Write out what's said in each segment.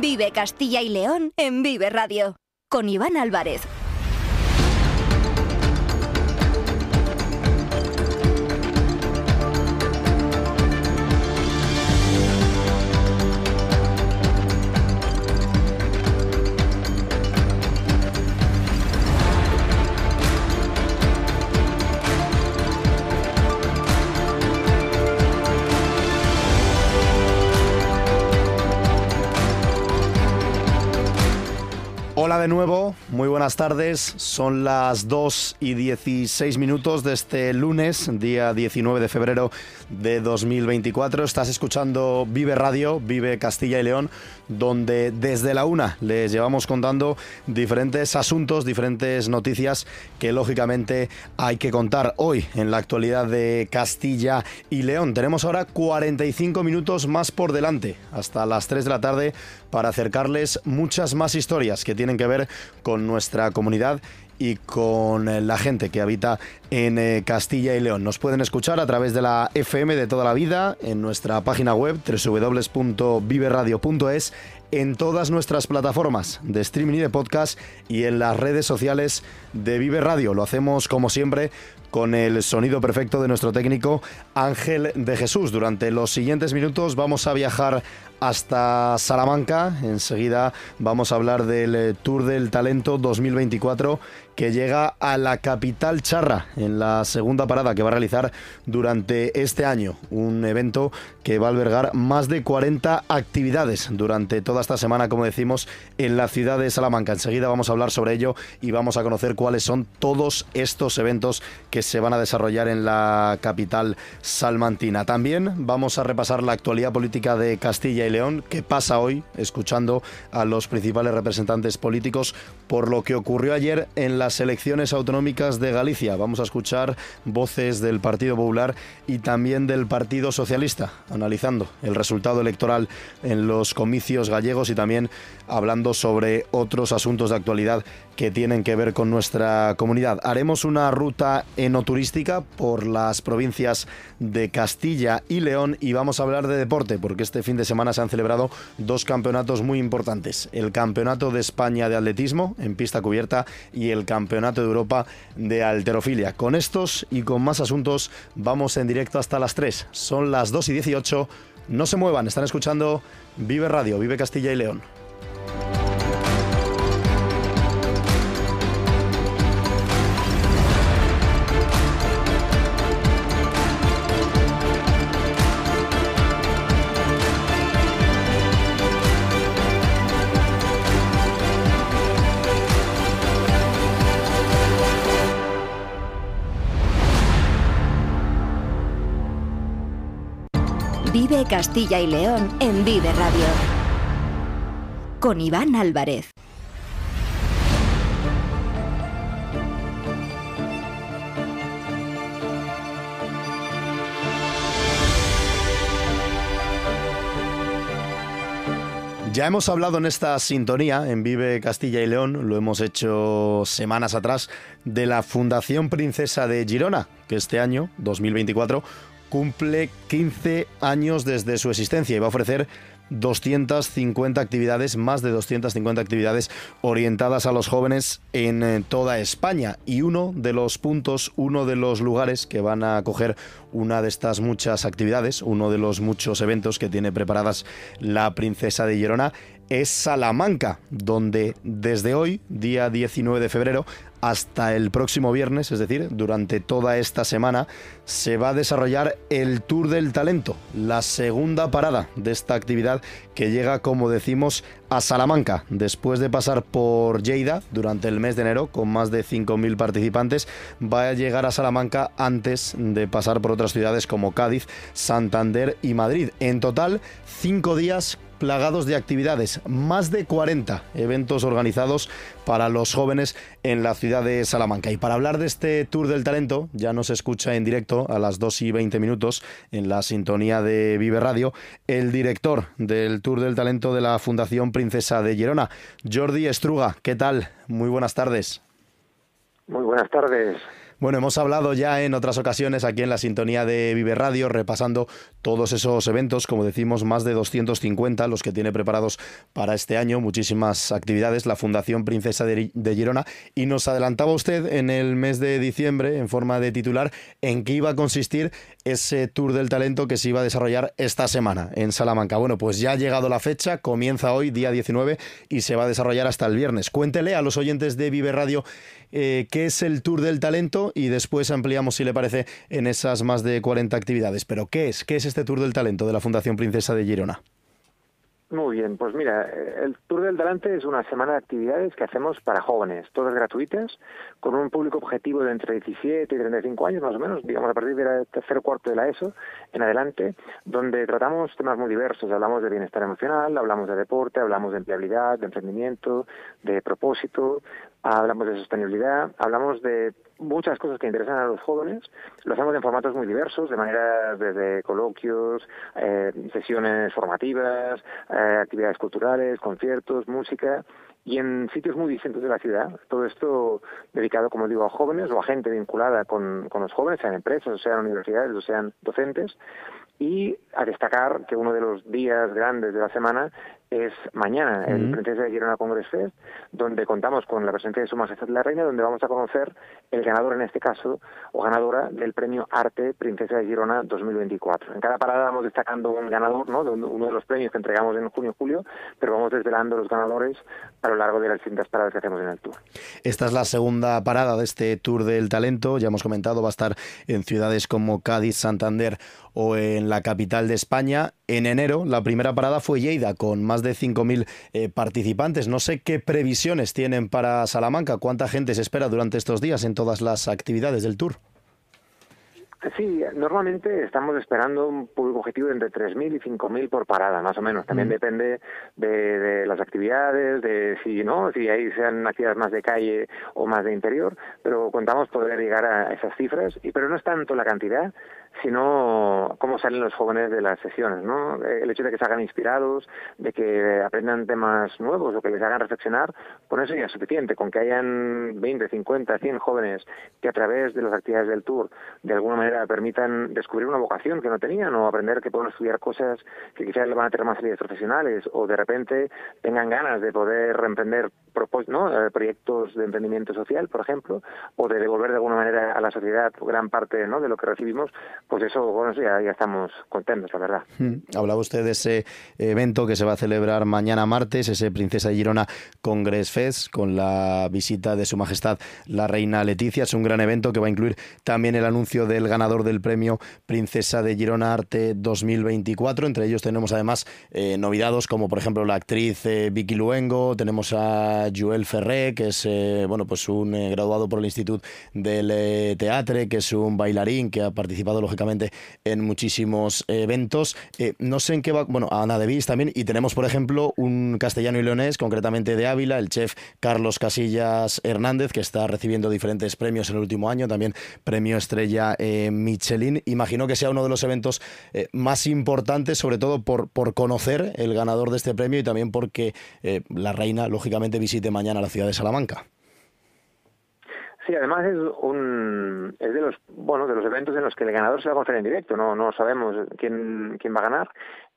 Vive Castilla y León en Vive Radio con Iván Álvarez. de nuevo, muy buenas tardes. Son las 2 y 16 minutos de este lunes, día 19 de febrero de 2024. Estás escuchando Vive Radio, Vive Castilla y León, donde desde la una les llevamos contando diferentes asuntos, diferentes noticias que lógicamente hay que contar hoy en la actualidad de Castilla y León. Tenemos ahora 45 minutos más por delante, hasta las 3 de la tarde, para acercarles muchas más historias que tienen que ver con nuestra comunidad y con la gente que habita en eh, Castilla y León. Nos pueden escuchar a través de la FM de toda la vida, en nuestra página web www.viveradio.es en todas nuestras plataformas de streaming y de podcast y en las redes sociales de Vive Radio. Lo hacemos como siempre con el sonido perfecto de nuestro técnico Ángel de Jesús. Durante los siguientes minutos vamos a viajar hasta Salamanca. Enseguida vamos a hablar del eh, Tour del Talento 2024 que llega a la capital charra en la segunda parada que va a realizar durante este año. Un evento que va a albergar más de 40 actividades durante toda esta semana, como decimos, en la ciudad de Salamanca. Enseguida vamos a hablar sobre ello y vamos a conocer cuáles son todos estos eventos que se van a desarrollar en la capital salmantina. También vamos a repasar la actualidad política de Castilla y León, que pasa hoy escuchando a los principales representantes políticos por lo que ocurrió ayer en las elecciones autonómicas de Galicia. Vamos a escuchar voces del Partido Popular y también del Partido Socialista, analizando el resultado electoral en los comicios gallegos y también hablando sobre otros asuntos de actualidad que tienen que ver con nuestra comunidad. Haremos una ruta enoturística por las provincias de Castilla y León y vamos a hablar de deporte, porque este fin de semana se han celebrado dos campeonatos muy importantes. El Campeonato de España de Atletismo, en pista cubierta y el Campeonato de Europa de Alterofilia. Con estos y con más asuntos vamos en directo hasta las 3. Son las 2 y 18. No se muevan, están escuchando Vive Radio, Vive Castilla y León. Castilla y León en Vive Radio. Con Iván Álvarez. Ya hemos hablado en esta sintonía, en Vive Castilla y León, lo hemos hecho semanas atrás, de la Fundación Princesa de Girona, que este año, 2024, cumple 15 años desde su existencia y va a ofrecer 250 actividades, más de 250 actividades orientadas a los jóvenes en eh, toda España. Y uno de los puntos, uno de los lugares que van a acoger una de estas muchas actividades, uno de los muchos eventos que tiene preparadas la princesa de Girona, es Salamanca, donde desde hoy, día 19 de febrero, hasta el próximo viernes, es decir, durante toda esta semana, se va a desarrollar el Tour del Talento, la segunda parada de esta actividad que llega, como decimos, a Salamanca, después de pasar por Lleida durante el mes de enero con más de 5.000 participantes, va a llegar a Salamanca antes de pasar por otras ciudades como Cádiz, Santander y Madrid. En total, cinco días plagados de actividades, más de 40 eventos organizados para los jóvenes en la ciudad de Salamanca. Y para hablar de este Tour del Talento, ya nos escucha en directo a las 2 y 20 minutos en la sintonía de Vive Radio, el director del Tour del Talento de la Fundación Princesa de Gerona, Jordi Estruga. ¿Qué tal? Muy buenas tardes. Muy buenas tardes. Bueno, hemos hablado ya en otras ocasiones aquí en la sintonía de Vive Radio, repasando todos esos eventos, como decimos, más de 250 los que tiene preparados para este año, muchísimas actividades, la Fundación Princesa de, Girona. Y nos adelantaba usted en el mes de diciembre, en forma de titular, en qué iba a consistir ese Tour del Talento que se iba a desarrollar esta semana en Salamanca. Bueno, pues ya ha llegado la fecha, comienza hoy, día 19, y se va a desarrollar hasta el viernes. Cuéntele a los oyentes de Vive Radio eh, qué es el Tour del Talento y después ampliamos, si le parece, en esas más de 40 actividades. Pero ¿qué es? ¿Qué es este Tour del Talento de la Fundación Princesa de Girona? Muy bien, pues mira, el Tour del Talento es una semana de actividades que hacemos para jóvenes, todas gratuitas, con un público objetivo de entre 17 y 35 años más o menos, digamos a partir del tercer cuarto de la ESO en adelante, donde tratamos temas muy diversos, hablamos de bienestar emocional, hablamos de deporte, hablamos de empleabilidad, de emprendimiento, de propósito, hablamos de sostenibilidad, hablamos de muchas cosas que interesan a los jóvenes, lo hacemos en formatos muy diversos, de manera desde coloquios, eh, sesiones formativas, eh, actividades culturales, conciertos, música y en sitios muy distintos de la ciudad. Todo esto dedicado, como digo, a jóvenes o a gente vinculada con, con los jóvenes, sean empresas, sean universidades, o sean docentes. Y a destacar que uno de los días grandes de la semana es mañana en -huh. el Princesa de Girona Congress Fest, donde contamos con la presencia de Su Majestad la Reina, donde vamos a conocer el ganador en este caso, o ganadora del premio Arte Princesa de Girona 2024. En cada parada vamos destacando un ganador, ¿no? uno de los premios que entregamos en junio-julio, pero vamos desvelando los ganadores a lo largo de las distintas paradas que hacemos en el tour. Esta es la segunda parada de este Tour del Talento, ya hemos comentado, va a estar en ciudades como Cádiz, Santander o en la capital de España. En enero, la primera parada fue Lleida, con más de 5.000 eh, participantes. No sé qué previsiones tienen para Salamanca, cuánta gente se espera durante estos días en todas las actividades del Tour. Sí, normalmente estamos esperando un público objetivo de entre 3.000 y 5.000 por parada, más o menos. También mm. depende de, de, las actividades, de si no, si ahí sean actividades más de calle o más de interior, pero contamos poder llegar a esas cifras. Y pero no es tanto la cantidad, sino cómo salen los jóvenes de las sesiones, ¿no? El hecho de que se hagan inspirados, de que aprendan temas nuevos o que les hagan reflexionar, con eso ya es suficiente, con que hayan 20, 50, 100 jóvenes que a través de las actividades del tour de alguna manera permitan descubrir una vocación que no tenían o aprender que pueden estudiar cosas que quizás le van a tener más salidas profesionales o de repente tengan ganas de poder emprender ¿no? Eh, proyectos de emprendimiento social, por ejemplo, o de devolver de alguna manera a la sociedad gran parte ¿no? de lo que recibimos, pues eso bueno, ya, estamos contentos, la verdad. Hmm. Hablaba usted de ese eh, evento que se va a celebrar mañana martes, ese Princesa de Girona Congress Fest, con la visita de Su Majestad la Reina Leticia. Es un gran evento que va a incluir también el anuncio del ganador del premio Princesa de Girona Arte 2024. Entre ellos tenemos además eh, como, por ejemplo, la actriz eh, Vicky Luengo, tenemos a Joel Ferré, que es eh, bueno, pues un graduado por el Instituto del Teatre, que es un bailarín que ha participado, lógicamente, en muchísimos eventos. Eh, no sé en qué va, bueno, Ana de Viz también, y tenemos, por ejemplo, un castellano y leonés, concretamente de Ávila, el chef Carlos Casillas Hernández, que está recibiendo diferentes premios en el último año, también premio estrella eh, Michelin. Imagino que sea uno de los eventos eh, más importantes, sobre todo por, por conocer el ganador de este premio y también porque la reina, lógicamente, visite mañana la ciudad de Salamanca. Sí, además es un es de los bueno de los eventos en los que el ganador se va a conocer en directo, no no sabemos quién quién va a ganar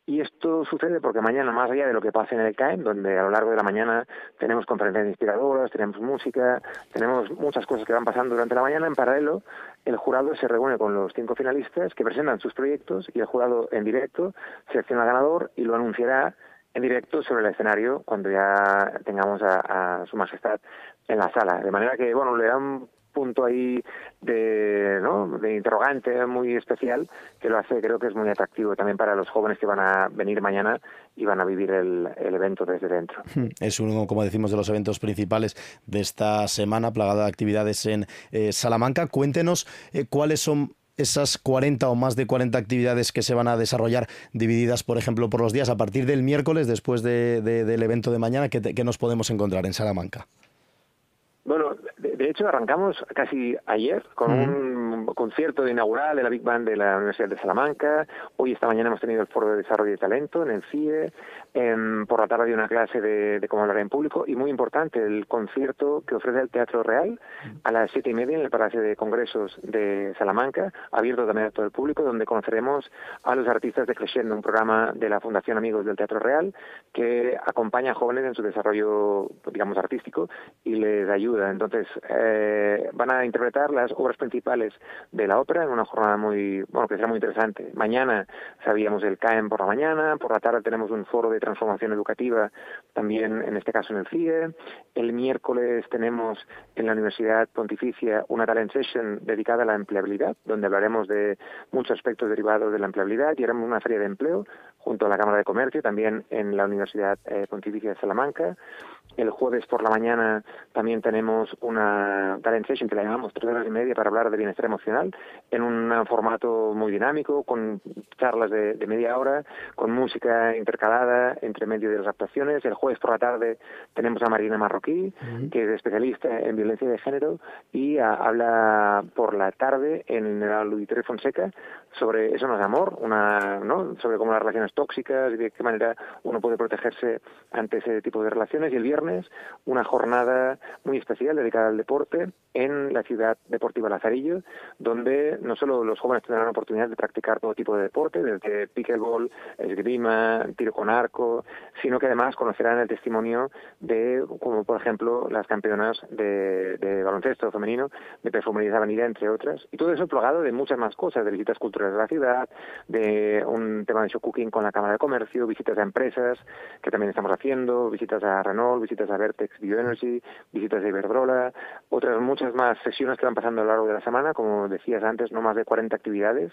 y esto sucede porque mañana más allá de lo que pase en el CAEM, donde a lo largo de la mañana tenemos conferencias inspiradoras, tenemos música, tenemos muchas cosas que van pasando durante la mañana en paralelo, el jurado se reúne con los cinco finalistas que presentan sus proyectos y el jurado en directo selecciona al ganador y lo anunciará en directo sobre el escenario cuando ya tengamos a, su majestad en la sala. De manera que, bueno, le da un punto ahí de, ¿no? de interrogante muy especial que lo hace creo que es muy atractivo también para los jóvenes que van a venir mañana y van a vivir el, evento desde dentro. Hmm. Es uno, como decimos, de los eventos principales de esta semana plagada de actividades en eh, Salamanca. Cuéntenos eh, cuáles son esas 40 o más de 40 actividades que se van a desarrollar divididas, por ejemplo, por los días a partir del miércoles, después del evento de mañana, que, nos podemos encontrar en Salamanca? Bueno, de, hecho arrancamos casi ayer con un concierto inaugural de la Big Band de la Universidad de Salamanca. Hoy, esta mañana, hemos tenido el Foro de Desarrollo de Talento en el CIE. Em, por la tarde, una clase de, cómo hablar en público. Y muy importante, el concierto que ofrece el Teatro Real a las siete y media en el Palacio de Congresos de Salamanca, abierto también a todo el público, donde conoceremos a los artistas de Crescendo, un programa de la Fundación Amigos del Teatro Real que acompaña a jóvenes en su desarrollo, digamos, artístico y les ayuda. Entonces, eh, van a interpretar las obras principales de la ópera, en una jornada muy, bueno, que será muy interesante. Mañana sabíamos el CAEM por la mañana, por la tarde tenemos un foro de transformación educativa, también en este caso en el CIE. El miércoles tenemos en la Universidad Pontificia una talent session dedicada a la empleabilidad, donde hablaremos de muchos aspectos derivados de la empleabilidad y haremos una feria de empleo junto a la Cámara de Comercio, también en la Universidad eh, Pontificia de Salamanca. El jueves por la mañana también tenemos una talent session que la llamamos tres horas y media para hablar de bienestar en un formato muy dinámico, con charlas de, media hora, con música intercalada entre medio de las actuaciones. El jueves por la tarde tenemos a Marina Marroquí, que es especialista en violencia de género y ah, habla por la tarde en el Auditorio Fonseca sobre Eso no es amor, ¿no? sobre cómo las relaciones tóxicas y de qué manera uno puede protegerse ante ese tipo de relaciones. Y el viernes una jornada muy especial dedicada al deporte en la ciudad deportiva Lazarillo, donde no solo los jóvenes tendrán la oportunidad de practicar todo tipo de deporte, desde pickleball, esgrima, tiro con arco, sino que además conocerán el testimonio de, como por ejemplo, las campeonas de, baloncesto femenino, de perfumería de avenida, entre otras. Y todo eso plagado de muchas más cosas, de visitas culturales de la ciudad, de un tema de show cooking con la Cámara de Comercio, visitas a empresas, que también estamos haciendo, visitas a Renault, visitas a Vertex Bioenergy, visitas a Iberdrola, otras muchas más sesiones que van pasando a lo largo de la semana, como decías antes, no más de 40 actividades.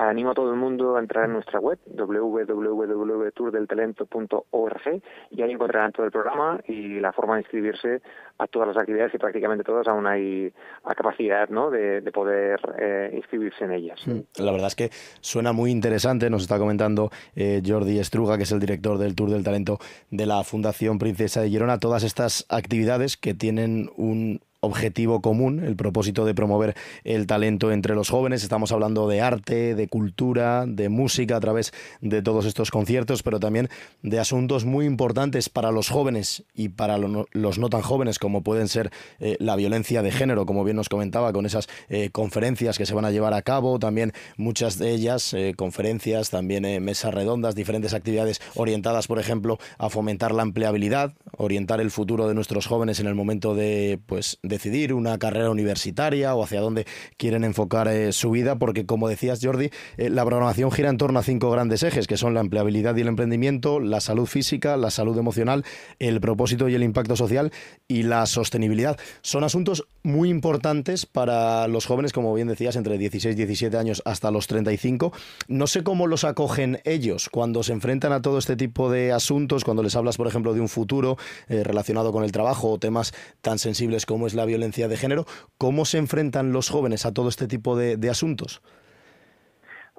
Animo a todo el mundo a entrar en nuestra web www.tourdeltalento.org y ahí encontrarán todo el programa y la forma de inscribirse a todas las actividades y prácticamente todas aún hay capacidad de, poder eh, inscribirse en ellas. Mm, la verdad es que suena muy interesante, nos está comentando eh, Jordi Estruga, que es el director del Tour del Talento de la Fundación Princesa de Girona, todas estas actividades que tienen un objetivo común, el propósito de promover el talento entre los jóvenes. Estamos hablando de arte, de cultura, de música a través de todos estos conciertos, pero también de asuntos muy importantes para los jóvenes y para los no tan jóvenes, como pueden ser eh, la violencia de género, como bien nos comentaba, con esas eh, conferencias que se van a llevar a cabo, también muchas de ellas, eh, conferencias, también mesas redondas, diferentes actividades orientadas, por ejemplo, a fomentar la empleabilidad, orientar el futuro de nuestros jóvenes en el momento de pues, decidir una carrera universitaria o hacia dónde quieren enfocar eh, su vida, porque como decías Jordi, eh, la programación gira en torno a cinco grandes ejes, que son la empleabilidad y el emprendimiento, la salud física, la salud emocional, el propósito y el impacto social y la sostenibilidad. Son asuntos muy importantes para los jóvenes, como bien decías, entre 16 y 17 años hasta los 35. No sé cómo los acogen ellos cuando se enfrentan a todo este tipo de asuntos, cuando les hablas, por ejemplo, de un futuro, eh, relacionado con el trabajo o temas tan sensibles como es la violencia de género. ¿Cómo se enfrentan los jóvenes a todo este tipo de, asuntos?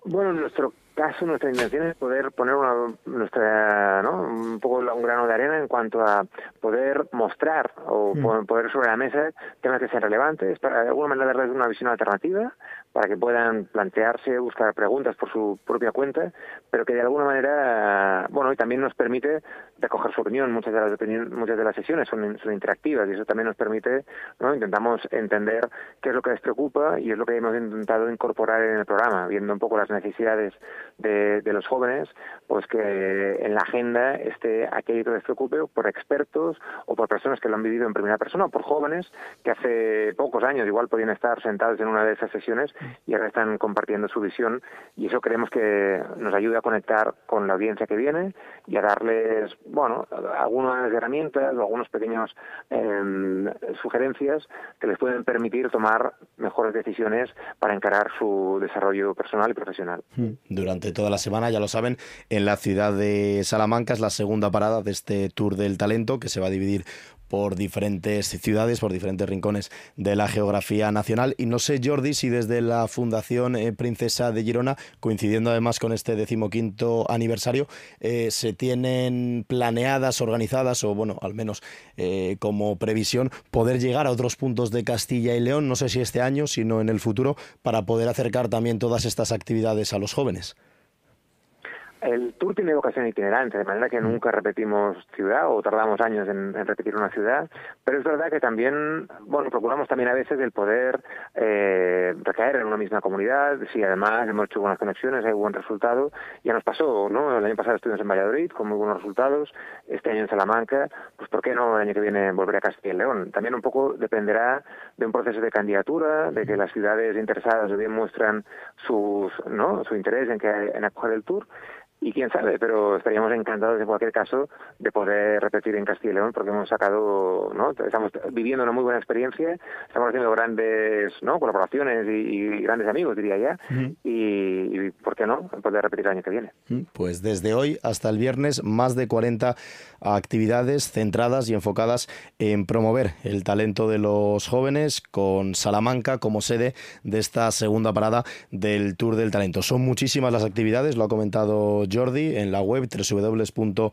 Bueno, en nuestro caso, nuestra intención es poder poner una, nuestra, ¿no? un poco un grano de arena en cuanto a poder mostrar o mm. poner poder sobre la mesa temas que sean relevantes, para de alguna manera darles una visión alternativa para que puedan plantearse, buscar preguntas por su propia cuenta, pero que de alguna manera, bueno, y también nos permite recoger su opinión. Muchas de las, muchas de las sesiones son, interactivas y eso también nos permite, ¿no? intentamos entender qué es lo que les preocupa y es lo que hemos intentado incorporar en el programa, viendo un poco las necesidades de, de los jóvenes, pues que en la agenda esté aquello que les preocupe por expertos o por personas que lo han vivido en primera persona o por jóvenes que hace pocos años igual podían estar sentados en una de esas sesiones y ahora están compartiendo su visión y eso creemos que nos ayuda a conectar con la audiencia que viene y a darles, bueno, algunas herramientas o algunas pequeños em, sugerencias que les pueden permitir tomar mejores decisiones para encarar su desarrollo personal y profesional. Hmm. Durante toda la semana, ya lo saben, en la ciudad de Salamanca es la segunda parada de este Tour del Talento que se va a dividir por diferentes ciudades, por diferentes rincones de la geografía nacional. Y no sé, Jordi, si desde la Fundación eh, Princesa de Girona, coincidiendo además con este decimoquinto aniversario, eh, se tienen planeadas, organizadas, o bueno, al menos eh, como previsión, poder llegar a otros puntos de Castilla y León, no sé si este año, sino en el futuro, para poder acercar también todas estas actividades a los jóvenes. El tour tiene vocación itinerante, de manera que nunca repetimos ciudad o tardamos años en, repetir una ciudad, pero es verdad que también, bueno, procuramos también a veces el poder eh, recaer en una misma comunidad, si además hemos hecho buenas conexiones, hay buen resultado, ya nos pasó, ¿no? El año pasado estuvimos en Valladolid con muy buenos resultados, este año en Salamanca, pues ¿por qué no el año que viene volver a Castilla y León? También un poco dependerá de un proceso de candidatura, de que las ciudades interesadas bien muestran sus, ¿no? su interés en, que, en acoger el tour, y quién sabe, pero estaríamos encantados en cualquier caso de poder repetir en Castilla y León porque hemos sacado, ¿no? estamos viviendo una muy buena experiencia, estamos haciendo grandes ¿no? colaboraciones y, grandes amigos, diría ya, y, y, ¿por qué no? Poder repetir el año que viene. Pues desde hoy hasta el viernes, más de 40 actividades centradas y enfocadas en promover el talento de los jóvenes con Salamanca como sede de esta segunda parada del Tour del Talento. Son muchísimas las actividades, lo ha comentado Jordi en la web www.tourdeltalento.org.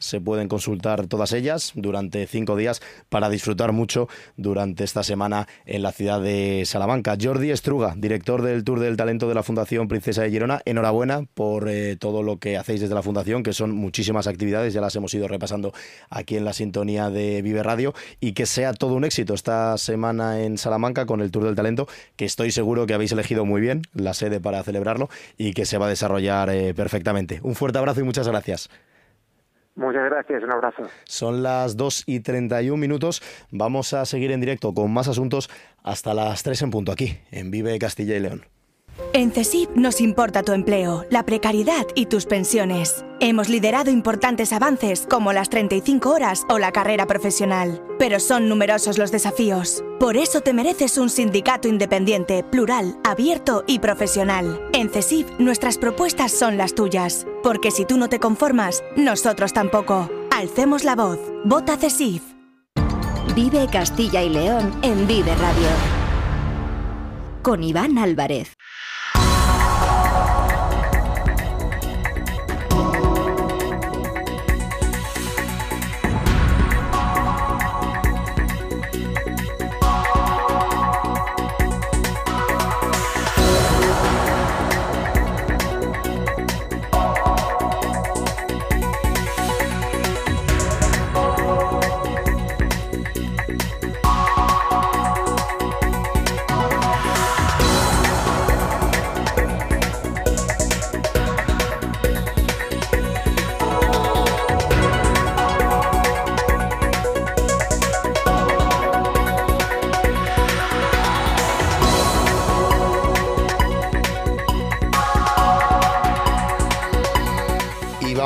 Se pueden consultar todas ellas durante cinco días para disfrutar mucho durante esta semana en la ciudad de Salamanca. Jordi Estruga, director del Tour del Talento de la Fundación Princesa de Girona, enhorabuena por eh, todo lo que hacéis desde la Fundación, que son muchísimas actividades, ya las hemos ido repasando aquí en la sintonía de Vive Radio, y que sea todo un éxito esta semana en Salamanca con el Tour del Talento, que estoy seguro que habéis elegido muy bien la sede para celebrarlo y que se va a desarrollar eh, perfectamente. Un fuerte abrazo y muchas gracias. Muchas gracias, un abrazo. Son las 2 y 31 minutos. Vamos a seguir en directo con más asuntos hasta las 3 en punto aquí, en Vive Castilla y León. En CESIF nos importa tu empleo, la precariedad y tus pensiones. Hemos liderado importantes avances como las 35 horas o la carrera profesional, pero son numerosos los desafíos. Por eso te mereces un sindicato independiente, plural, abierto y profesional. En CESIF nuestras propuestas son las tuyas, porque si tú no te conformas, nosotros tampoco. Alcemos la voz. Vota CESIF. Vive Castilla y León en Vive Radio. Con Iván Álvarez.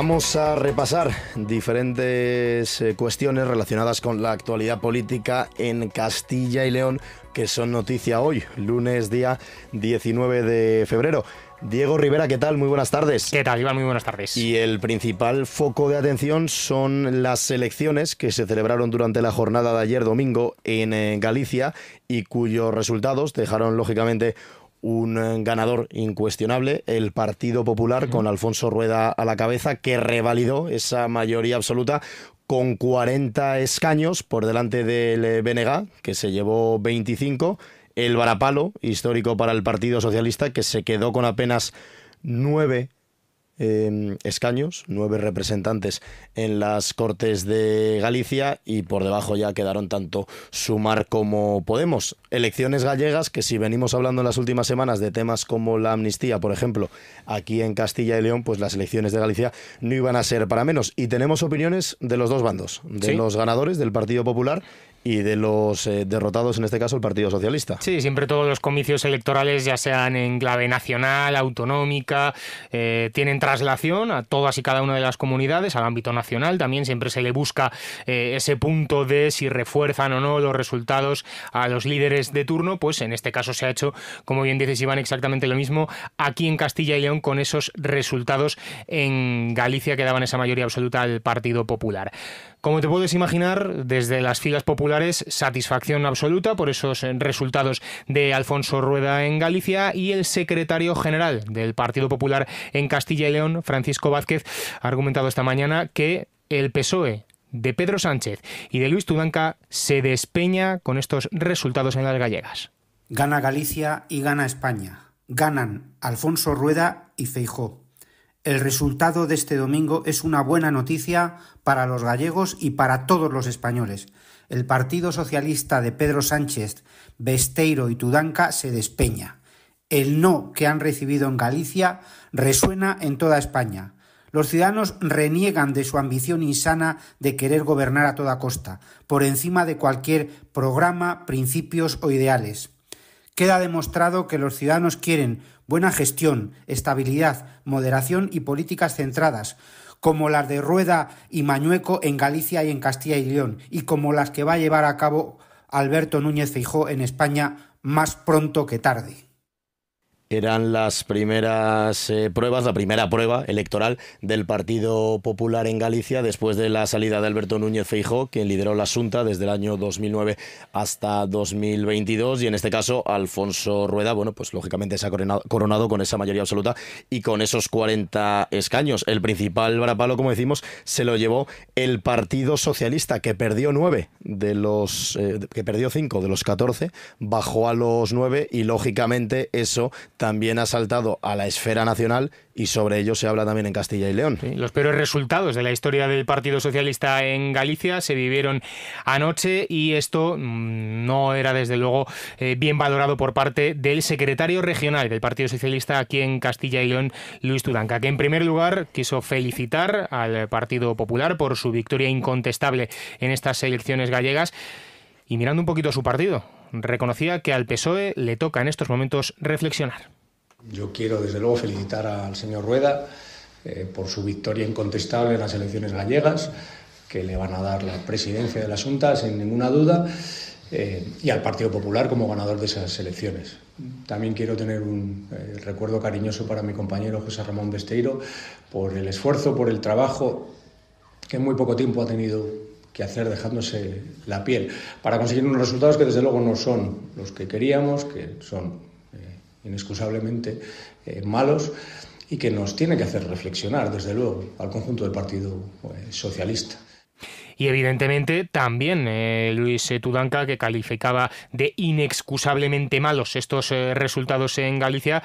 Vamos a repasar diferentes eh, cuestiones relacionadas con la actualidad política en Castilla y León, que son noticia hoy, lunes día 19 de febrero. Diego Rivera, ¿qué tal? Muy buenas tardes. ¿Qué tal, Iván? Muy buenas tardes. Y el principal foco de atención son las elecciones que se celebraron durante la jornada de ayer domingo en eh, Galicia y cuyos resultados dejaron, lógicamente, un eh, ganador incuestionable, el Partido Popular con Alfonso Rueda a la cabeza, que revalidó esa mayoría absoluta con 40 escaños por delante del eh, BNG, que se llevó 25, el varapalo histórico para el Partido Socialista, que se quedó con apenas 9 Em, escaños, nueve representantes en las Cortes de Galicia y por debajo ya quedaron tanto Sumar como Podemos. Elecciones gallegas que si venimos hablando en las últimas semanas de temas como la amnistía, por ejemplo, aquí en Castilla y León, pues las elecciones de Galicia no iban a ser para menos. Y tenemos opiniones de los dos bandos, de los ganadores del Partido Popular y de los eh, derrotados, en este caso, el Partido Socialista. Sí, siempre todos los comicios electorales, ya sean en clave nacional, autonómica, eh, tienen traslación a todas y cada una de las comunidades, al ámbito nacional también siempre se le busca eh, ese punto de si refuerzan o no los resultados a los líderes de turno, pues en este caso se ha hecho, como bien dices Iván, exactamente lo mismo aquí en Castilla y León con esos resultados en Galicia que daban esa mayoría absoluta al Partido Popular. Como te puedes imaginar, desde las filas populares, satisfacción absoluta por esos resultados de Alfonso Rueda en Galicia y el secretario general del Partido Popular en Castilla y León, Francisco Vázquez, ha argumentado esta mañana que el PSOE de Pedro Sánchez y de Luis Tudanca se despeña con estos resultados en las gallegas. Gana Galicia y gana España. Ganan Alfonso Rueda y Feijóo. El resultado de este domingo es una buena noticia para los gallegos y para todos los españoles. El Partido Socialista de Pedro Sánchez, Besteiro y Tudanca se despeña. El no que han recibido en Galicia resuena en toda España. Los ciudadanos reniegan de su ambición insana de querer gobernar a toda costa, por encima de cualquier programa, principios o ideales. Queda demostrado que los ciudadanos quieren buena gestión, estabilidad, moderación y políticas centradas, como las de Rueda y Mañueco en Galicia y en Castilla y León, y como las que va a llevar a cabo Alberto Núñez Feijóo en España más pronto que tarde eran las primeras eh, pruebas, la primera prueba electoral del Partido Popular en Galicia después de la salida de Alberto Núñez Feijó, quien lideró la Junta desde el año 2009 hasta 2022 y en este caso Alfonso Rueda, bueno, pues lógicamente se ha coronado, con esa mayoría absoluta y con esos 40 escaños. El principal varapalo, como decimos, se lo llevó el Partido Socialista que perdió nueve de los eh, que perdió 5 de los 14, bajó a los 9 y lógicamente eso también ha saltado a la esfera nacional y sobre ello se habla también en Castilla y León. los peores resultados de la historia del Partido Socialista en Galicia se vivieron anoche y esto mm, no era desde luego eh, bien valorado por parte del secretario regional del Partido Socialista aquí en Castilla y León, Luis Tudanca, que en primer lugar quiso felicitar al Partido Popular por su victoria incontestable en estas elecciones gallegas y mirando un poquito a su partido, reconocía que al PSOE le toca en estos momentos reflexionar. Yo quiero desde luego felicitar al señor Rueda eh, por su victoria incontestable en las elecciones gallegas, que le van a dar la presidencia de la Junta sin ninguna duda, eh, y al Partido Popular como ganador de esas elecciones. También quiero tener un eh, recuerdo cariñoso para mi compañero José Ramón Besteiro por el esfuerzo, por el trabajo que en muy poco tiempo ha tenido que hacer dejándose la piel para conseguir unos resultados que desde luego no son los que queríamos, que son eh, inexcusablemente eh, malos y que nos tiene que hacer reflexionar, desde luego, al conjunto del Partido eh, Socialista. Y evidentemente también Luis Tudanca, que calificaba de inexcusablemente malos estos resultados en Galicia,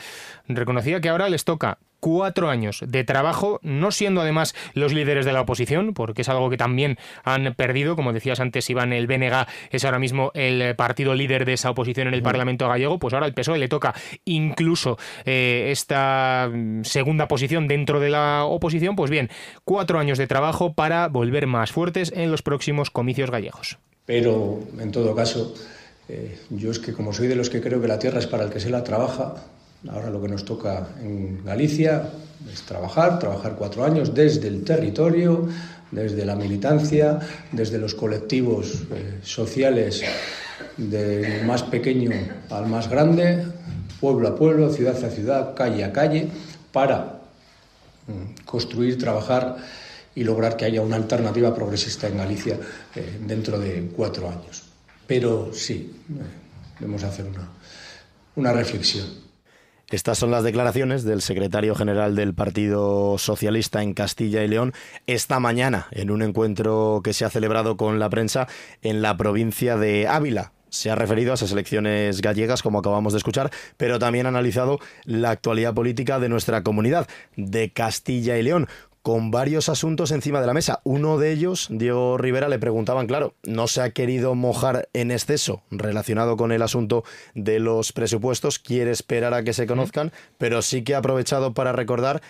reconocía que ahora les toca cuatro años de trabajo, no siendo además los líderes de la oposición, porque es algo que también han perdido. Como decías antes, Iván, el BNG es ahora mismo el partido líder de esa oposición en el Parlamento gallego. Pues ahora el PSOE le toca incluso eh, esta mm, segunda posición dentro de la oposición. Pues bien, cuatro años de trabajo para volver más fuertes en los próximos comicios gallegos. Pero, en todo caso, eh, yo es que como soy de los que creo que la tierra es para el que se la trabaja, Ahora lo que nos toca en Galicia es trabajar, trabajar cuatro años desde el territorio, desde la militancia, desde los colectivos eh, sociales del más pequeño al más grande, pueblo a pueblo, ciudad a ciudad, calle a calle, para mm, construir, trabajar y lograr que haya una alternativa progresista en Galicia eh, dentro de cuatro años. Pero sí, eh, debemos hacer una reflexión. Estas son las declaraciones del secretario general del Partido Socialista en Castilla y León esta mañana en un encuentro que se ha celebrado con la prensa en la provincia de Ávila. Se ha referido a esas elecciones gallegas, como acabamos de escuchar, pero también ha analizado la actualidad política de nuestra comunidad, de Castilla y León, con varios asuntos encima de la mesa. Uno de ellos, Diego Rivera, le preguntaban, claro, no se ha querido mojar en exceso relacionado con el asunto de los presupuestos, quiere esperar a que se conozcan, pero sí que ha aprovechado para recordar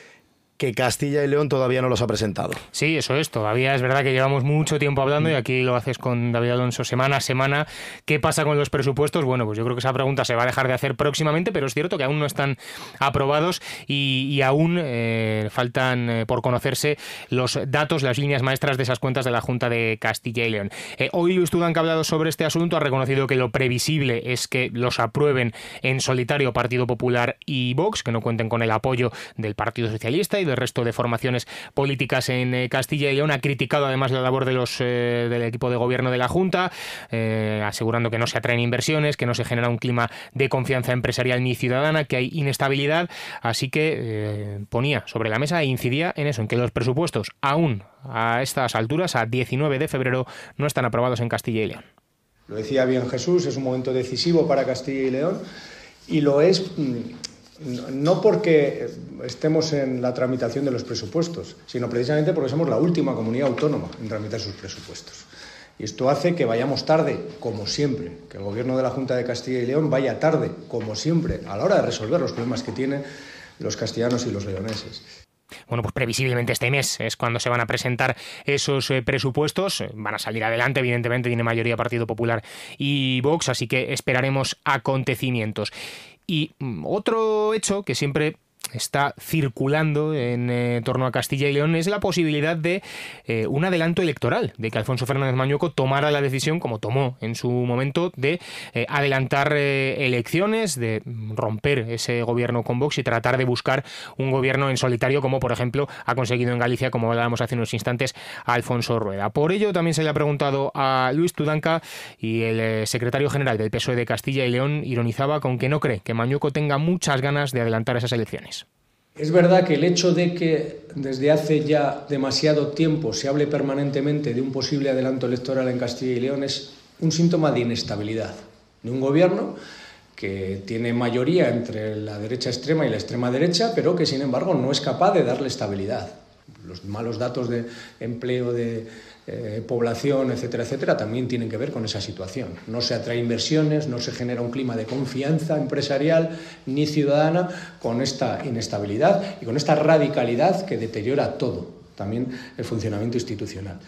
que Castilla y León todavía no los ha presentado. Sí, eso es. Todavía es verdad que llevamos mucho tiempo hablando y aquí lo haces con David Alonso semana a semana. ¿Qué pasa con los presupuestos? Bueno, pues yo creo que esa pregunta se va a dejar de hacer próximamente, pero es cierto que aún no están aprobados y, aún eh, faltan eh, por conocerse los datos, las líneas maestras de esas cuentas de la Junta de Castilla y León. Eh, hoy Luis que ha hablado sobre este asunto, ha reconocido que lo previsible es que los aprueben en solitario Partido Popular y Vox, que no cuenten con el apoyo del Partido Socialista el resto de formaciones políticas en eh, Castilla y León. Ha criticado además la labor de los, eh, del equipo de gobierno de la Junta, eh, asegurando que no se atraen inversiones, que no se genera un clima de confianza empresarial ni ciudadana, que hay inestabilidad. Así que ponía sobre la mesa e incidía en eso, en que los presupuestos aún a estas alturas, a 19 de febrero, no están aprobados en Castilla y León. Lo decía bien Jesús, es un momento decisivo para Castilla y León y lo es mm, no porque estemos en la tramitación de los presupuestos, sino precisamente porque somos la última comunidad autónoma en tramitar sus presupuestos. Y esto hace que vayamos tarde, como siempre, que el gobierno de la Junta de Castilla y León vaya tarde, como siempre, a la hora de resolver los problemas que tienen los castellanos y los leoneses. Bueno, pues previsiblemente este mes es cuando se van a presentar esos eh, presupuestos. Eh, van a salir adelante, evidentemente, tiene mayoría Partido Popular y Vox, así que esperaremos acontecimientos. Y mm, otro hecho que siempre está circulando en eh, torno a Castilla y León es la posibilidad de eh, un adelanto electoral, de que Alfonso Fernández Mañueco tomara la decisión, como tomó en su momento, de eh, adelantar elecciones, de romper ese gobierno con Vox y tratar de buscar un gobierno en solitario, como por ejemplo ha conseguido en Galicia, como hablábamos hace unos instantes, Alfonso Rueda. Por ello también se le ha preguntado a Luis Tudanca y el secretario general del PSOE de Castilla y León ironizaba con que no cree que Mañueco tenga muchas ganas de adelantar esas elecciones. Es verdad que el hecho de que desde hace ya demasiado tiempo se hable permanentemente de un posible adelanto electoral en Castilla y León es un síntoma de inestabilidad de un gobierno que tiene mayoría entre la derecha extrema y la extrema derecha, pero que sin embargo no es capaz de darle estabilidad. Los malos datos de empleo de, eh, población, etcétera, etcétera, también tienen que ver con esa situación. No se atrae inversiones, no se genera un clima de confianza empresarial ni ciudadana con esta inestabilidad y con esta radicalidad que deteriora todo, también el funcionamiento institucional.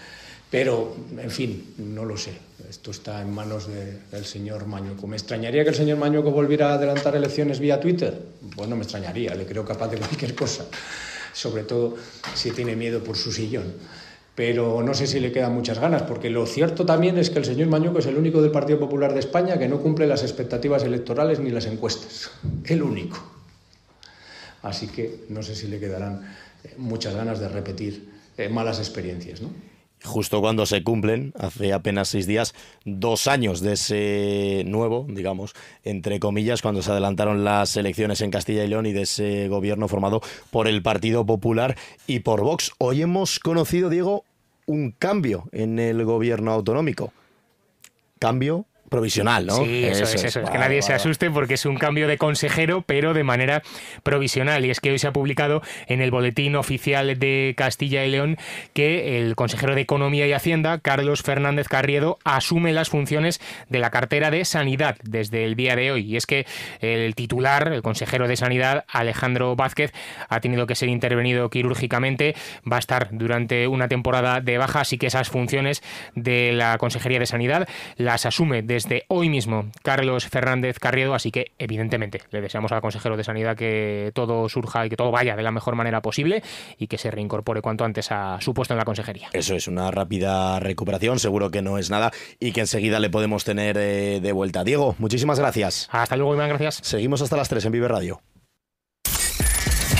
Pero, en fin, no lo sé. Esto está en manos del señor Mañuco. ¿Me extrañaría que el señor Mañuco volviera a adelantar elecciones vía Twitter? Bueno, me extrañaría, le creo capaz de cualquier cosa. Sobre todo si tiene miedo por su sillón pero no sé si le quedan muchas ganas, porque lo cierto también es que el señor Mañuco es el único del Partido Popular de España que no cumple las expectativas electorales ni las encuestas. El único. Así que no sé si le quedarán eh, muchas ganas de repetir eh, malas experiencias, ¿no? justo cuando se cumplen, hace apenas seis días, dos años de ese nuevo, digamos, entre comillas, cuando se adelantaron las elecciones en Castilla y León y de ese gobierno formado por el Partido Popular y por Vox. Hoy hemos conocido, Diego, un cambio en el gobierno autonómico. Cambio provisional, ¿no? Sí, eso, es, eso. Es, que nadie se asuste porque es un cambio de consejero, pero de manera provisional. Y es que hoy se ha publicado en el Boletín Oficial de Castilla y León que el consejero de Economía y Hacienda, Carlos Fernández Carriedo, asume las funciones de la cartera de Sanidad desde el día de hoy. Y es que el titular, el consejero de Sanidad, Alejandro Vázquez, ha tenido que ser intervenido quirúrgicamente, va a estar durante una temporada de baja, así que esas funciones de la Consejería de Sanidad las asume de desde hoy mismo Carlos Fernández Carriedo, así que evidentemente le deseamos al consejero de Sanidad que todo surja y que todo vaya de la mejor manera posible y que se reincorpore cuanto antes a su puesto en la consejería. Eso es una rápida recuperación, seguro que no es nada y que enseguida le podemos tener eh, de vuelta. Diego, muchísimas gracias. Hasta luego, Iván, gracias. Seguimos hasta las 3 en Vive Radio.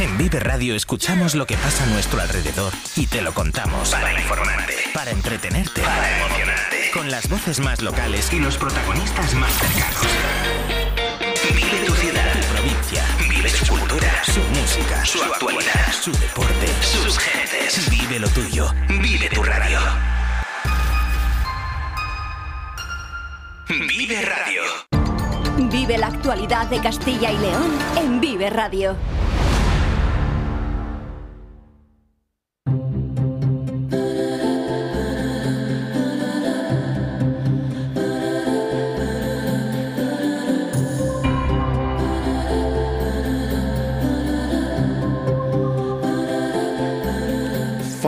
En Vive Radio escuchamos lo que pasa a nuestro alrededor y te lo contamos. Para, informarte, para entretenerte, para emocionarte con las voces más locales y los protagonistas más cercanos. Vive tu ciudad, tu provincia, vive su cultura, su música, su actualidad, su deporte, sus gentes. Vive lo tuyo, vive tu radio. Vive Radio. Vive la actualidad de Castilla y León en Vive Radio.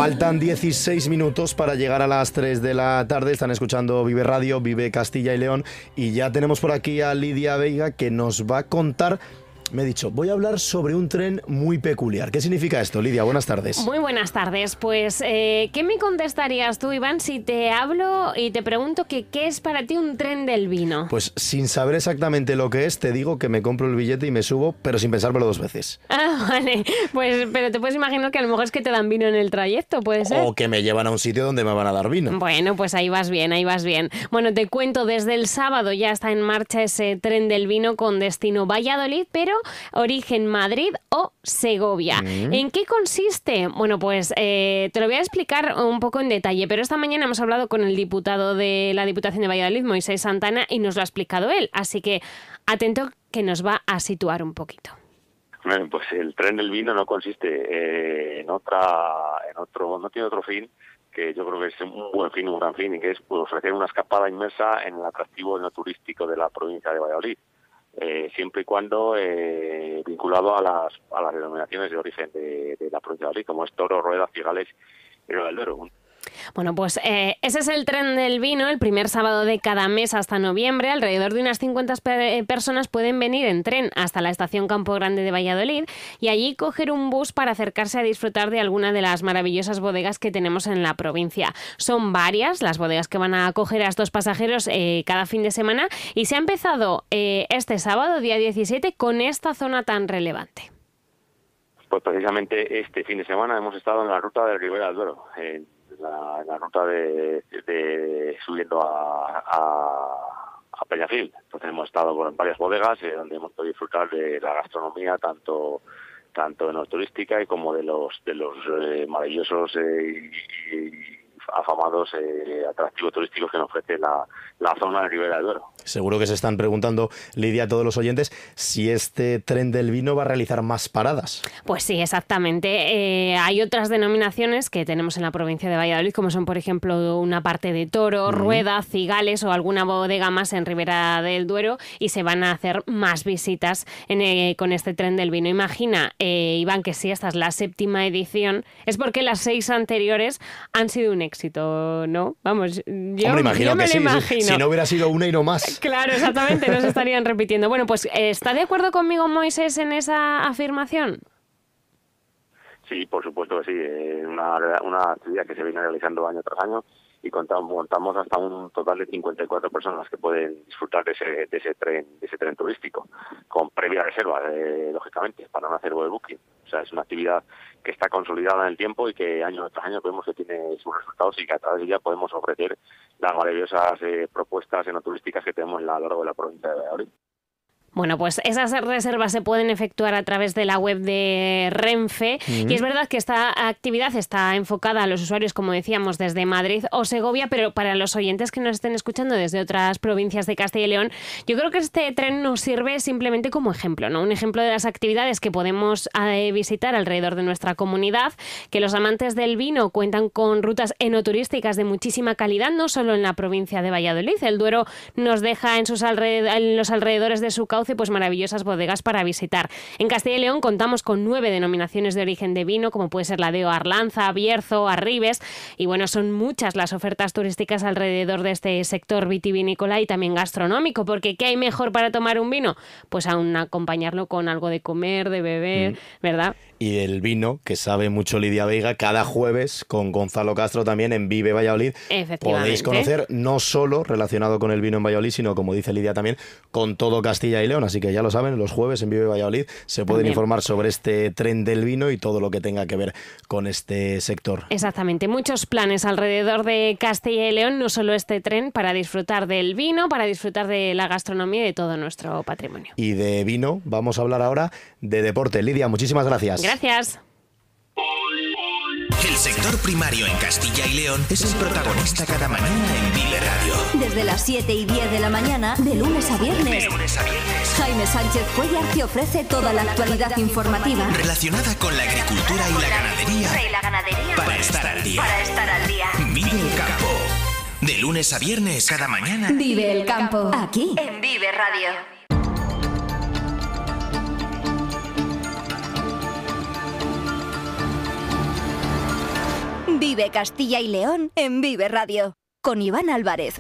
Faltan 16 minutos para llegar a las 3 de la tarde. Están escuchando Vive Radio, Vive Castilla y León. Y ya tenemos por aquí a Lidia Veiga que nos va a contar me he dicho, voy a hablar sobre un tren muy peculiar. ¿Qué significa esto, Lidia? Buenas tardes. Muy buenas tardes. Pues, eh, ¿qué me contestarías tú, Iván, si te hablo y te pregunto que qué es para ti un tren del vino? Pues, sin saber exactamente lo que es, te digo que me compro el billete y me subo, pero sin pensármelo dos veces. Ah, vale. Pues, pero te puedes imaginar que a lo mejor es que te dan vino en el trayecto, puede ser. O que me llevan a un sitio donde me van a dar vino. Bueno, pues ahí vas bien, ahí vas bien. Bueno, te cuento, desde el sábado ya está en marcha ese tren del vino con destino Valladolid, pero origen Madrid o Segovia. ¿En qué consiste? Bueno, pues eh, te lo voy a explicar un poco en detalle, pero esta mañana hemos hablado con el diputado de la Diputación de Valladolid, Moisés Santana, y nos lo ha explicado él. Así que atento que nos va a situar un poquito. Bueno, pues el tren del vino no consiste eh, en otra, en otro, no tiene otro fin que yo creo que es un buen fin, un gran fin, y que es pues, ofrecer una escapada inmersa en el atractivo no turístico de la provincia de Valladolid eh, siempre y cuando eh, vinculado a las, a las denominaciones de origen de, la provincia de Madrid, como es toro, Rueda, cigales y rueda del bueno, pues eh, ese es el tren del vino, el primer sábado de cada mes hasta noviembre. Alrededor de unas 50 eh, personas pueden venir en tren hasta la estación Campo Grande de Valladolid y allí coger un bus para acercarse a disfrutar de alguna de las maravillosas bodegas que tenemos en la provincia. Son varias las bodegas que van a acoger a estos pasajeros eh, cada fin de semana y se ha empezado este sábado, día 17, con esta zona tan relevante. Pues precisamente este fin de semana hemos estado en la ruta del Ribera del Duero la, la ruta de, subiendo a, a, Peñafil. Entonces hemos estado con varias bodegas eh, donde hemos podido disfrutar de la gastronomía tanto tanto en turística y como de los de los eh, maravillosos eh, y, afamados atractivos turísticos que nos ofrece la, zona de Ribera del Duero. Seguro que se están preguntando, Lidia, a todos los oyentes, si este tren del vino va a realizar más paradas. Pues sí, exactamente. Eh, hay otras denominaciones que tenemos en la provincia de Valladolid, como son, por ejemplo, una parte de Toro, Rueda, Cigales o alguna bodega más en Ribera del Duero y se van a hacer más visitas eh, con este tren del vino. Imagina, eh, Iván, que si esta es la séptima edición, es porque las seis anteriores han sido un éxito, ¿no? Vamos, yo, Hombre, imagino que sí. Si no hubiera sido una y no más. Claro, exactamente, no se estarían repitiendo. Bueno, pues ¿está de acuerdo conmigo Moisés en esa afirmación? Sí, por supuesto que sí. Una, una actividad que se viene realizando año tras año y contamos, montamos hasta un total de 54 personas que pueden disfrutar de ese, tren de ese tren turístico, con previa reserva, eh, lógicamente, para no hacer de booking. O sea, es una actividad que está consolidada en el tiempo y que año tras año vemos que tiene sus resultados y que a través de ella podemos ofrecer las maravillosas eh, propuestas enoturísticas que tenemos a lo largo de la provincia de Valladolid. Bueno, pues esas reservas se pueden efectuar a través de la web de Renfe y es verdad que esta actividad está enfocada a los usuarios, como decíamos, desde Madrid o Segovia, pero para los oyentes que nos estén escuchando desde otras provincias de Castilla y León, yo creo que este tren nos sirve simplemente como ejemplo, ¿no? Un ejemplo de las actividades que podemos eh, visitar alrededor de nuestra comunidad, que los amantes del vino cuentan con rutas enoturísticas de muchísima calidad, no solo en la provincia de Valladolid. El Duero nos deja en, sus en los alrededores de su cauce pues, maravillosas bodegas para visitar. En Castilla y León contamos con nueve denominaciones de origen de vino, como puede ser la de Arlanza, Bierzo, Arribes, y bueno, son muchas las ofertas turísticas alrededor de este sector vitivinícola y también gastronómico, porque ¿qué hay mejor para tomar un vino? Pues aún acompañarlo con algo de comer, de beber, mm. ¿verdad? y el vino, que sabe mucho Lidia Veiga, cada jueves con Gonzalo Castro también en Vive Valladolid. Podéis conocer no solo relacionado con el vino en Valladolid, sino como dice Lidia también, con todo Castilla y León. Así que ya lo saben, los jueves en Vive Valladolid se pueden informar sobre este tren del vino y todo lo que tenga que ver con este sector. Exactamente, muchos planes alrededor de Castilla y León, no solo este tren, para disfrutar del vino, para disfrutar de la gastronomía y de todo nuestro patrimonio. Y de vino vamos a hablar ahora de deporte. Lidia, muchísimas gracias. Gracias. El sector primario en Castilla y León es el protagonista cada mañana en Vive Radio. Desde las 7 y 10 de la mañana, de lunes a viernes. Jaime Sánchez Cuellar te ofrece toda la actualidad informativa relacionada con la agricultura y la ganadería. Para, estar al día. Para estar al día. Vive el campo. De lunes a viernes, cada mañana. Vive el campo. Aquí. En Vive Radio. Vive Castilla y León en Vive Radio con Iván Álvarez.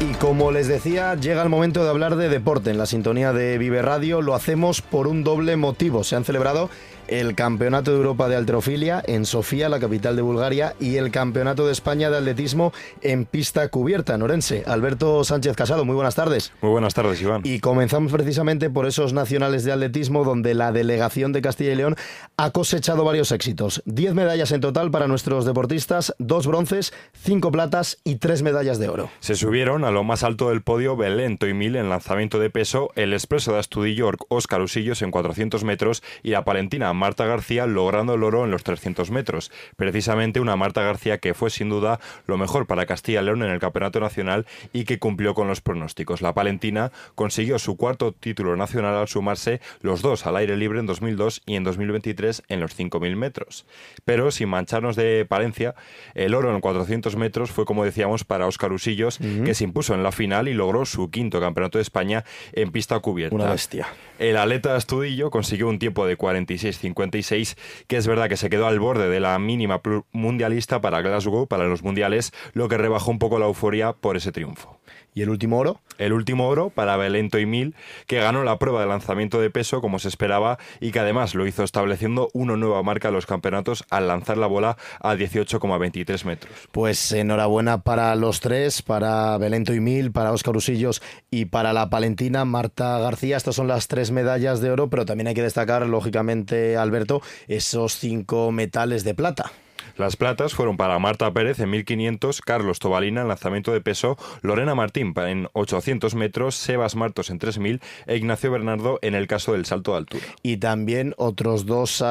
Y como les decía, llega el momento de hablar de deporte en la sintonía de Vive Radio. Lo hacemos por un doble motivo. Se han celebrado el Campeonato de Europa de Altrofilia... en Sofía, la capital de Bulgaria, y el Campeonato de España de Atletismo en pista cubierta en Alberto Sánchez Casado, muy buenas tardes. Muy buenas tardes, Iván. Y comenzamos precisamente por esos nacionales de atletismo donde la delegación de Castilla y León ha cosechado varios éxitos. Diez medallas en total para nuestros deportistas, dos bronces, cinco platas y tres medallas de oro. Se subieron a lo más alto del podio y Mil en lanzamiento de peso, el expreso de Astudillo Oscar Usillos en 400 metros y la palentina Marta García logrando el oro en los 300 metros. Precisamente una Marta García que fue sin duda lo mejor para Castilla y León en el Campeonato Nacional y que cumplió con los pronósticos. La palentina consiguió su cuarto título nacional al sumarse los dos al aire libre en 2002 y en 2023 en los 5.000 metros. Pero sin mancharnos de Palencia, el oro en 400 metros fue, como decíamos, para Óscar Usillos, que se impuso en la final y logró su quinto Campeonato de España en pista cubierta. Una bestia. El aleta Astudillo consiguió un tiempo de 46 56, que es verdad que se quedó al borde de la mínima mundialista para Glasgow, para los mundiales, lo que rebajó un poco la euforia por ese triunfo y el último oro. El último oro para Belento y Mil, que ganó la prueba de lanzamiento de peso como se esperaba y que además lo hizo estableciendo una nueva marca de los campeonatos al lanzar la bola a 18,23 metros. Pues enhorabuena para los tres, para Belento y Mil, para Óscar Usillos y para la palentina Marta García. Estas son las tres medallas de oro, pero también hay que destacar, lógicamente, Alberto, esos cinco metales de plata. Las platas fueron para Marta Pérez en 1500, Carlos Tobalina en lanzamiento de peso, Lorena Martín en 800 metros, Sebas Martos en 3000 e Ignacio Bernardo en el caso del salto de altura. Y también otros dos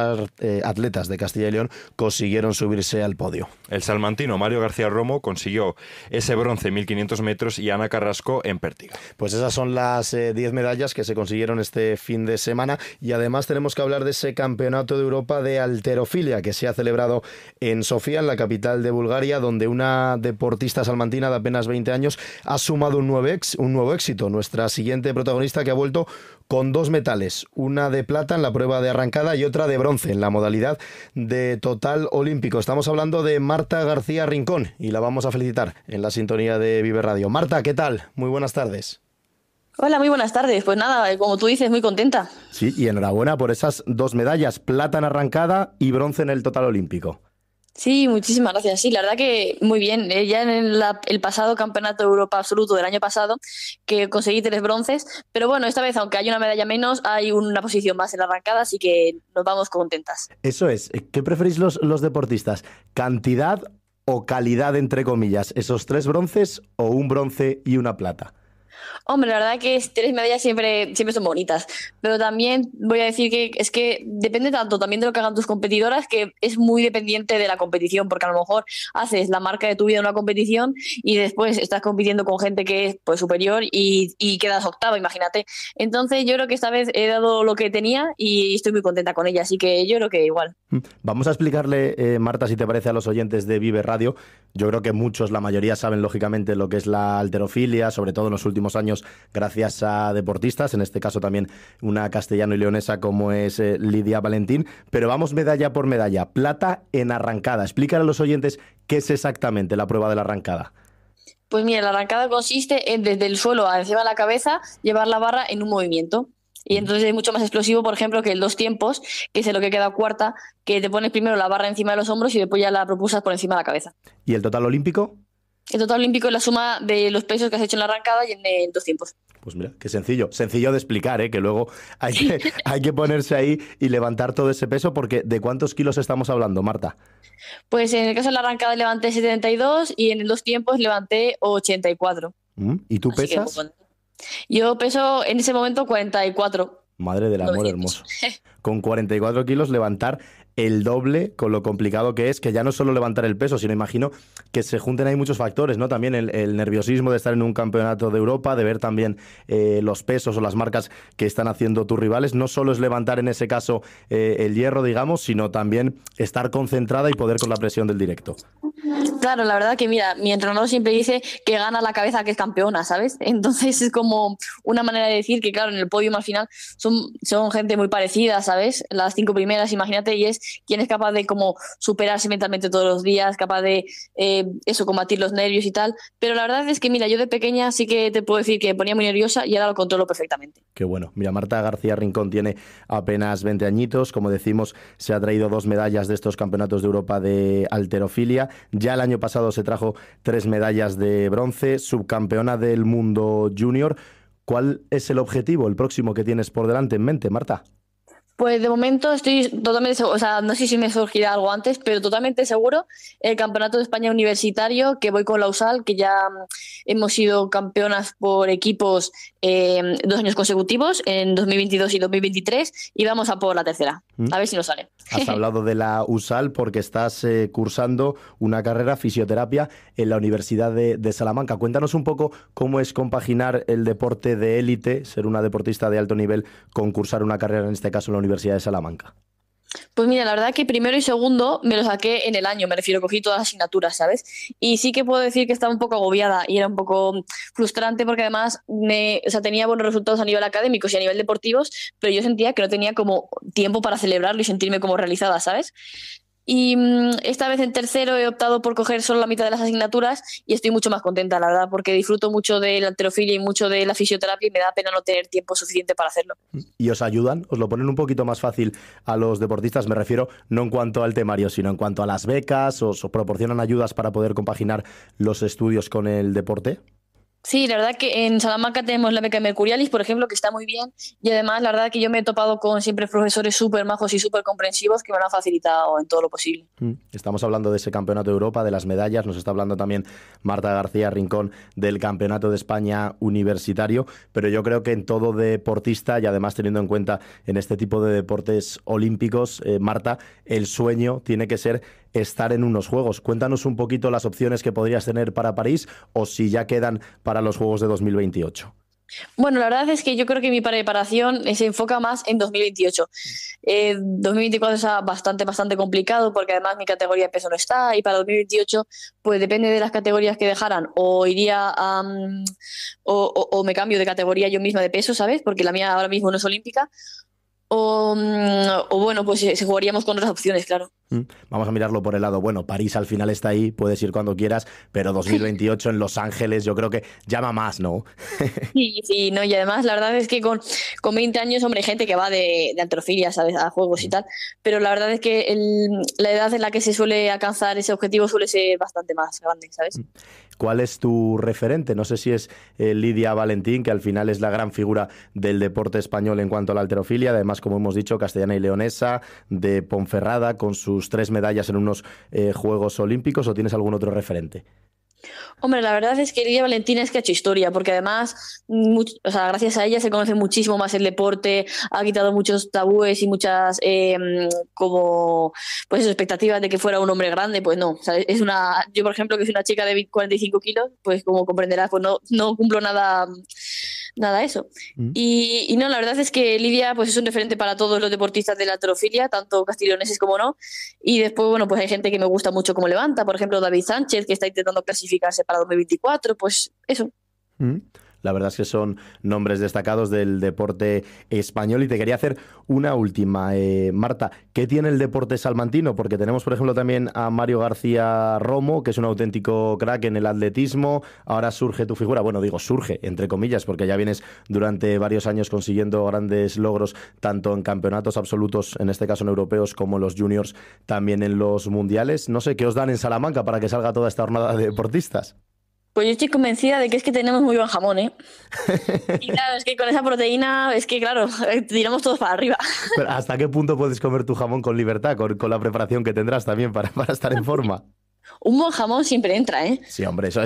eh, atletas de Castilla y León consiguieron subirse al podio. El salmantino Mario García Romo consiguió ese bronce en 1500 metros y Ana Carrasco en pértiga. Pues esas son las 10 eh, medallas que se consiguieron este fin de semana y además tenemos que hablar de ese campeonato de Europa de alterofilia que se ha celebrado en en Sofía, en la capital de Bulgaria, donde una deportista salmantina de apenas 20 años ha sumado un nuevo, un nuevo éxito. Nuestra siguiente protagonista que ha vuelto con dos metales, una de plata en la prueba de arrancada y otra de bronce en la modalidad de total olímpico. Estamos hablando de Marta García Rincón y la vamos a felicitar en la sintonía de Vive Radio. Marta, ¿qué tal? Muy buenas tardes. Hola, muy buenas tardes. Pues nada, eh, como tú dices, muy contenta. Sí, y enhorabuena por esas dos medallas, plata en arrancada y bronce en el total olímpico. Sí, muchísimas gracias. Sí, la verdad que muy bien. Eh, ya en el pasado Campeonato Europa Absoluto del año pasado, que conseguí tres bronces, pero bueno, esta vez, aunque hay una medalla menos, hay una posición más en la arrancada, así que nos vamos contentas. Eso es. Eh, ¿Qué preferís los, los deportistas? ¿Cantidad o calidad, entre comillas? ¿Esos tres bronces o un bronce y una plata? Hombre, la verdad que tres medallas siempre, siempre son bonitas, pero también voy a decir que es que depende tanto también de lo que hagan tus competidoras que es muy dependiente de la competición, porque a lo mejor haces la marca de tu vida en una competición y después estás compitiendo con gente que es pues, superior y, quedas octava, imagínate. Entonces yo creo que esta vez he dado lo que tenía y estoy muy contenta con ella, así que yo creo que igual. Mm, vamos a explicarle, eh, Marta, si te parece a los oyentes de Vive Radio, yo creo que muchos, la mayoría saben lógicamente lo que es la alterofilia, sobre todo en los últimos años gracias a deportistas, en este caso también una castellano y leonesa como es eh, Lidia Valentín, pero vamos medalla por medalla, plata en arrancada. Explícale a los oyentes qué es exactamente la prueba de la arrancada. Pues mira, la arrancada consiste en desde el suelo a encima de la cabeza llevar la barra en un movimiento. Y entonces es mucho más explosivo, por ejemplo, que el dos tiempos, que es lo que queda cuarta, que te pones primero la barra encima de los hombros y después ya la propusas por encima de la cabeza. ¿Y el total olímpico? El total olímpico es la suma de los pesos que has hecho en la arrancada y en, eh, dos tiempos. Pues mira, qué sencillo, sencillo de explicar, ¿eh? que luego hay que, hay que ponerse ahí y levantar todo ese peso, porque ¿de cuántos kilos estamos hablando, Marta? Pues en el caso de la arrancada levanté 72 y en los dos tiempos levanté 84. Mm, ¿Y tú pesas? yo peso en ese momento 44. Madre del amor hermoso. Con 44 kilos levantar el doble con lo complicado que es, que ya no solo levantar el peso, sino imagino que se junten ahí muchos factores, ¿no? También el, nerviosismo de estar en un campeonato de Europa, de ver también eh, los pesos o las marcas que están haciendo tus rivales. No solo es levantar en ese caso eh, el hierro, digamos, sino también estar concentrada y poder con la presión del directo. Claro, la verdad que mira, mi entrenador siempre dice que gana la cabeza que es campeona, ¿sabes? Entonces es como una manera de decir que, claro, en el podio al final son, gente muy parecida, ¿sabes? Las cinco primeras, imagínate, y es quien es capaz de como superarse mentalmente todos los días, capaz de eh, eso, combatir los nervios y tal. Pero la verdad es que, mira, yo de pequeña sí que te puedo decir que ponía muy nerviosa y ahora lo controlo perfectamente. Qué bueno. Mira, Marta García Rincón tiene apenas 20 añitos, como decimos, se ha traído dos medallas de estos campeonatos de Europa de alterofilia ya el año pasado se trajo tres medallas de bronce, subcampeona del mundo junior. ¿Cuál es el objetivo, el próximo que tienes por delante en mente, Marta? Pues de momento estoy totalmente seguro, o sea, no sé si me surgirá algo antes, pero totalmente seguro el Campeonato de España Universitario, que voy con la USAL, que ya hemos sido campeonas por equipos em, dos años consecutivos, en 2022 y 2023, y vamos a por la tercera. Mm. A ver si nos sale. Has hablado de la USAL porque estás eh, cursando una carrera fisioterapia en la Universidad de, Salamanca. Cuéntanos un poco cómo es compaginar el deporte de élite, ser una deportista de alto nivel, con cursar una carrera, en este caso en la Universidad Universidad de Salamanca? Pues mira, la verdad que primero y segundo me lo saqué en el año, me refiero, cogí todas las asignaturas, ¿sabes? Y sí que puedo decir que estaba un poco agobiada y era un poco frustrante porque además me, tenía buenos resultados a nivel académico y a nivel deportivos, pero yo sentía que no tenía como tiempo para celebrarlo y sentirme como realizada, ¿sabes? Y mm, esta vez en tercero he optado por coger solo la mitad de las asignaturas y estoy mucho más contenta, la verdad, porque disfruto mucho de la anterofilia y mucho de la fisioterapia y me da pena no tener tiempo suficiente para hacerlo. ¿Y os ayudan? ¿Os lo ponen un poquito más fácil a los deportistas? Me refiero no en cuanto al temario, sino en cuanto a las becas. ¿Os proporcionan ayudas para poder compaginar los estudios con el deporte? Sí, la verdad que en Salamanca tenemos la beca Mercurialis, por ejemplo, que está muy bien. Y además, la verdad que yo me he topado con siempre profesores súper majos y súper comprensivos que me lo han facilitado en todo lo posible. Mm. Estamos hablando de ese campeonato de Europa, de las medallas. Nos está hablando también Marta García Rincón del campeonato de España universitario. Pero yo creo que en todo deportista, y además teniendo en cuenta en este tipo de deportes olímpicos, eh, Marta, el sueño tiene que ser estar en unos Juegos. Cuéntanos un poquito las opciones que podrías tener para París o si ya quedan para los Juegos de 2028. Bueno, la verdad es que yo creo que mi preparación eh, se enfoca más en 2028. 2024 es bastante, bastante complicado porque además mi categoría de peso no está y para 2028 pues depende de las categorías que dejaran o iría o, o, me cambio de categoría yo misma de peso, ¿sabes? Porque la mía ahora mismo no es olímpica Mm, o, bueno, pues se eh, jugaríamos con otras opciones, claro. Mm, vamos a mirarlo por el lado. Bueno, París al final está ahí, puedes ir cuando quieras, pero 2028 en Los Ángeles yo creo que llama más, ¿no? sí, sí, no, y además la verdad es que con, con 20 años, hombre, gente que va de, de antrofilia, ¿sabes? A juegos y mm. tal, pero la verdad es que la edad en la que se suele alcanzar ese objetivo suele ser bastante más grande, ¿sabes? ¿Cuál es tu referente? No sé si es eh, Lidia Valentín, que al final es la gran figura del deporte español en cuanto a la alterofilia, además, como hemos dicho, castellana y leonesa, de Ponferrada, con sus tres medallas en unos eh, Juegos Olímpicos, o tienes algún otro referente? Hombre, la verdad es que Lidia Valentina es que ha hecho historia, porque además, o sea, gracias a ella se conoce muchísimo más el deporte, ha quitado muchos tabúes y muchas em, como pues expectativas de que fuera un hombre grande, pues no. es una, yo por ejemplo que soy una chica de 45 kilos, pues como comprenderás, pues no, no cumplo nada nada, eso. Mm. Y, no, la verdad es que Lidia pues, es un referente para todos los deportistas de la atrofilia, tanto castilloneses como no. Y después, bueno, pues hay gente que me gusta mucho como levanta, por ejemplo, David Sánchez, que está intentando clasificarse para 2024, pues eso. Mm. La verdad es que son nombres destacados del deporte español. Y te quería hacer una última, eh, Marta. ¿Qué tiene el deporte salmantino? Porque tenemos, por ejemplo, también a Mario García Romo, que es un auténtico crack en el atletismo. Ahora surge tu figura. Bueno, digo, surge, entre comillas, porque ya vienes durante varios años consiguiendo grandes logros, tanto en campeonatos absolutos, en este caso en europeos, como en los juniors, también en los mundiales. No sé, ¿qué os dan en Salamanca para que salga toda esta jornada de deportistas? Pues yo estoy convencida de que es que tenemos muy buen jamón, ¿eh? Y claro, es que con esa proteína, es que claro, eh, tiramos todos para arriba. ¿hasta qué punto puedes comer tu jamón con libertad, con, la preparación que tendrás también para, para estar en forma? Un buen jamón siempre entra, ¿eh? Sí, hombre, eso,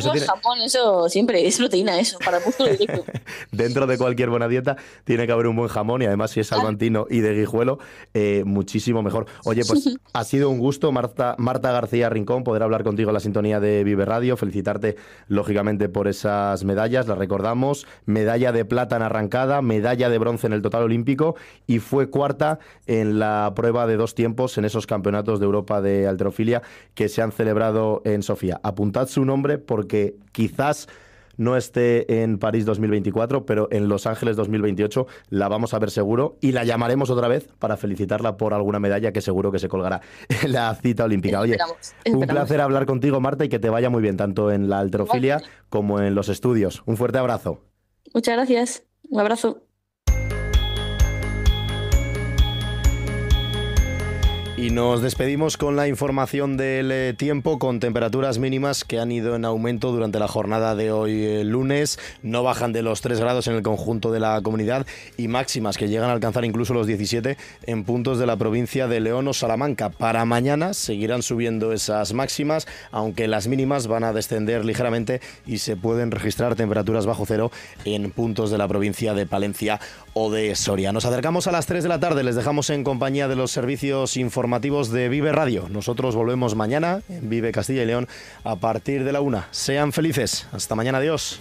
siempre es proteína, eso, para Dentro de cualquier buena dieta tiene que haber un buen jamón y además si es ah. salmantino y de guijuelo, eh, muchísimo mejor. Oye, pues ha sido un gusto, Marta, Marta García Rincón, poder hablar contigo en la sintonía de Vive Radio, felicitarte lógicamente por esas medallas, las recordamos, medalla de plata en arrancada, medalla de bronce en el total olímpico y fue cuarta en la prueba de dos tiempos en esos campeonatos de Europa de alterofilia que se han celebrado en Sofía. Apuntad su nombre porque quizás no esté en París 2024, pero en Los Ángeles 2028 la vamos a ver seguro y la llamaremos otra vez para felicitarla por alguna medalla que seguro que se colgará en la cita olímpica. Oye, un placer hablar contigo, Marta, y que te vaya muy bien tanto en la alterofilia como en los estudios. Un fuerte abrazo. Muchas gracias. Un abrazo. Y nos despedimos con la información del eh, tiempo con temperaturas mínimas que han ido en aumento durante la jornada de hoy eh, lunes, no bajan de los 3 grados en el conjunto de la comunidad y máximas que llegan a alcanzar incluso los 17 en puntos de la provincia de León o Salamanca. Para mañana seguirán subiendo esas máximas, aunque las mínimas van a descender ligeramente y se pueden registrar temperaturas bajo cero en puntos de la provincia de Palencia o de Soria. Nos acercamos a las 3 de la tarde, les dejamos en compañía de los servicios informativos informativos de Vive Radio. Nosotros volvemos mañana en Vive Castilla y León a partir de la una. Sean felices. Hasta mañana. Adiós.